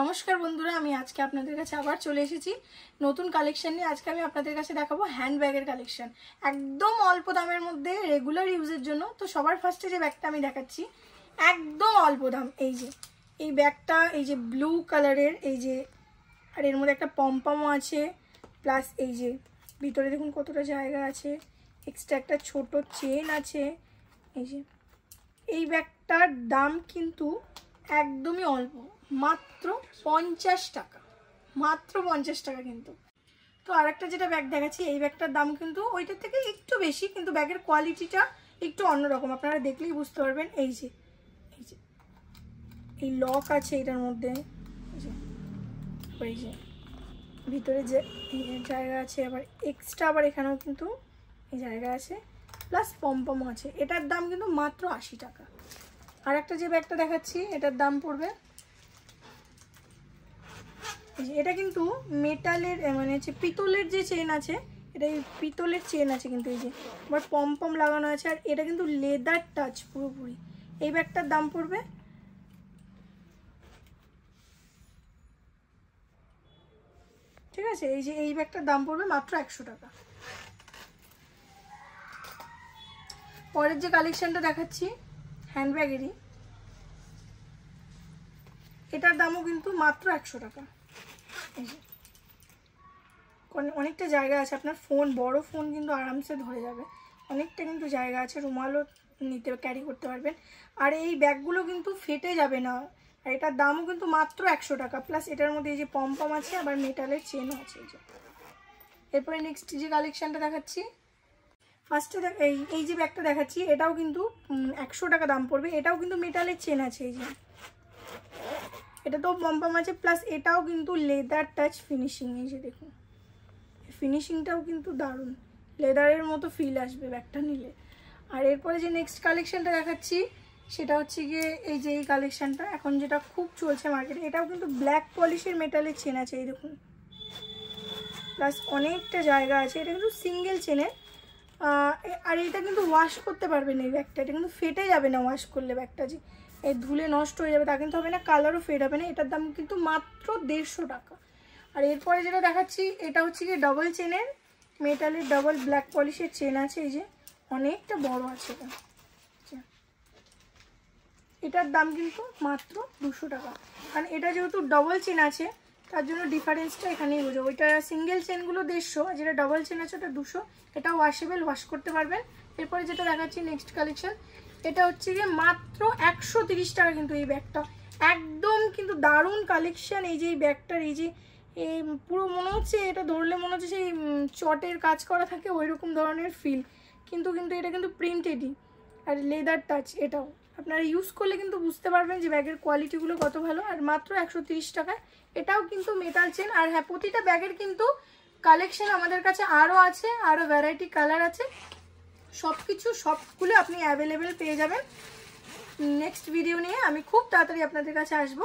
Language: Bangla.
নমস্কার বন্ধুরা আমি আজকে আপনাদের কাছে আবার চলে এসেছি নতুন কালেকশন নিয়ে আজকে আমি আপনাদের কাছে দেখাবো হ্যান্ডব্যাগের কালেকশন একদম অল্প দামের মধ্যে রেগুলার ইউজের জন্য তো সবার ফার্স্টে যে ব্যাগটা আমি দেখাচ্ছি একদম অল্প দাম এই যে এই ব্যাগটা এই যে ব্লু কালারের এই যে আর এর মধ্যে একটা পম্পামও আছে প্লাস এই যে ভিতরে দেখুন কতটা জায়গা আছে এক্সট্রা একটা ছোট চেন আছে এই যে এই ব্যাগটার দাম কিন্তু একদমই অল্প মাত্র পঞ্চাশ টাকা মাত্র পঞ্চাশ টাকা কিন্তু তো আর একটা যেটা ব্যাগ দেখাচ্ছি এই ব্যাগটার দাম কিন্তু ওইটার থেকে একটু বেশি কিন্তু ব্যাগের কোয়ালিটিটা একটু অন্যরকম আপনারা দেখলেই বুঝতে পারবেন এই যে এই যে এই লক আছে এটার মধ্যে এই যে ভিতরে যে জায়গা আছে আবার এক্সট্রা আবার এখানেও কিন্তু এই জায়গা আছে প্লাস পম্পম আছে এটার দাম কিন্তু মাত্র আশি টাকা আর একটা যে ব্যাগটা দেখাচ্ছি এটার দাম পড়বে এটা কিন্তু মেটালের মানে হচ্ছে পিতলের যে চেন আছে এটা এই পিতলের চেন আছে কিন্তু এই যে পম পম্পম লাগানো আছে আর এটা কিন্তু লেদার টাচ পুরোপুরি এই ব্যাগটার দাম পড়বে ঠিক আছে এই যে এই ব্যাগটার দাম পড়বে মাত্র একশো টাকা পরের যে কালেকশানটা দেখাচ্ছি হ্যান্ডব্যাগেরই এটার দামও কিন্তু মাত্র একশো টাকা অনেকটা জায়গা আছে আপনার ফোন বড় ফোন কিন্তু আরামসে ধরে যাবে অনেকটা কিন্তু জায়গা আছে রুমালও নিতে ক্যারি করতে পারবেন আর এই ব্যাগগুলো কিন্তু ফেটে যাবে না আর এটার দামও কিন্তু মাত্র একশো টাকা প্লাস এটার মধ্যে এই যে পম্পম আছে আবার মেটালের চেনও আছে এই যে এরপরে নেক্সট যে কালেকশানটা দেখাচ্ছি ফার্স্টে এই এই যে ব্যাগটা দেখাচ্ছি এটাও কিন্তু একশো টাকা দাম পড়বে এটাও কিন্তু মেটালের চেন আছে এই যে এটা তো পম্পম আছে প্লাস এটাও কিন্তু লেদার টাচ ফিনিশিং এই যে দেখুন ফিনিশিংটাও কিন্তু দারুণ লেদারের মতো ফিল আসবে ব্যাগটা নিলে আর এরপরে যে নেক্সট কালেকশানটা দেখাচ্ছি সেটা হচ্ছে গিয়ে এই যে এই কালেকশানটা এখন যেটা খুব চলছে মার্কেটে এটাও কিন্তু ব্ল্যাক পলিশের মেটালের চেন আছে এই দেখুন প্লাস অনেকটা জায়গা আছে এটা কিন্তু সিঙ্গেল চেনে আর এটা কিন্তু ওয়াশ করতে পারবেন এই ব্যাগটা এটা কিন্তু ফেটে যাবে না ওয়াশ করলে ব্যাগটা যে এই ধুলে নষ্ট হয়ে যাবে তা কিন্তু হবে না কালারও ফেড হবে না এটার দাম কিন্তু মাত্র দেড়শো টাকা আর এরপরে যেটা দেখাচ্ছি এটা হচ্ছে কি ডবল চেনের মেটালের ডবল ব্ল্যাক পলিশের চেন আছে এই যে অনেকটা বড় আছে আচ্ছা। এটার দাম কিন্তু মাত্র দুশো টাকা কারণ এটা যেহেতু ডবল চেন আছে তার জন্য ডিফারেন্সটা এখানেই বোঝাবো ওইটা সিঙ্গেল চেনগুলো দেড়শো আর যেটা ডবল চেন আছে ওটা দুশো এটা ওয়াশেবেল ওয়াশ করতে পারবেন এরপরে যেটা দেখাচ্ছি নেক্সট কালেকশন এটা হচ্ছে যে মাত্র একশো তিরিশ টাকা কিন্তু এই ব্যাগটা একদম কিন্তু দারুণ কালেকশান এই যে এই ব্যাগটার এই যে এই পুরো মনে হচ্ছে এটা ধরলে মনে হচ্ছে সেই চটের কাজ করা থাকে ওই রকম ধরনের ফিল কিন্তু কিন্তু এটা কিন্তু প্রিন্টেডই আর লেদার টাচ এটাও আপনারা ইউজ করলে কিন্তু বুঝতে পারবেন যে ব্যাগের কোয়ালিটিগুলো কত ভালো আর মাত্র একশো তিরিশ টাকা এটাও কিন্তু মেটাল চেন আর হ্যাঁ প্রতিটা ব্যাগের কিন্তু কালেকশান আমাদের কাছে আরও আছে আরও ভ্যারাইটি কালার আছে সব কিছু সবগুলো আপনি অ্যাভেলেবেল পেয়ে যাবেন নেক্সট ভিডিও নিয়ে আমি খুব তাড়াতাড়ি আপনাদের কাছে আসবো